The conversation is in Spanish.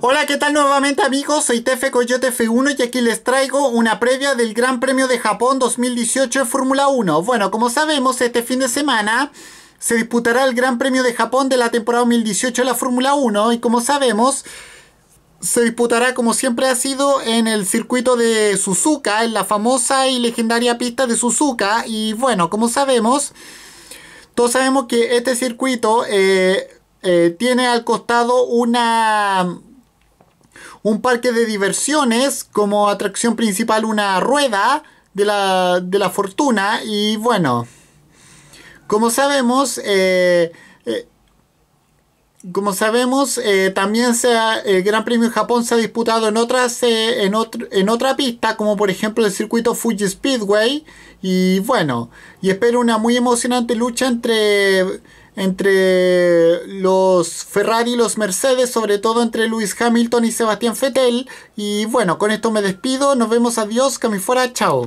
Hola, ¿qué tal nuevamente amigos? Soy Tefe Coyote F1 y aquí les traigo una previa del Gran Premio de Japón 2018 de Fórmula 1. Bueno, como sabemos, este fin de semana se disputará el Gran Premio de Japón de la temporada 2018 de la Fórmula 1 y como sabemos, se disputará como siempre ha sido en el circuito de Suzuka, en la famosa y legendaria pista de Suzuka y bueno, como sabemos, todos sabemos que este circuito... Eh, eh, tiene al costado una un parque de diversiones como atracción principal una rueda de la, fortuna y bueno, como sabemos, eh, eh, como sabemos eh, también el Gran Premio de Japón se ha disputado en, otras, en, en otra pista, como por ejemplo el circuito Fuji Speedway y bueno, y espero una muy emocionante lucha entre entre los Ferrari y los Mercedes, sobre todo entre Lewis Hamilton y Sebastián Vettel. Y bueno, con esto me despido, nos vemos, adiós, que fuera, chao.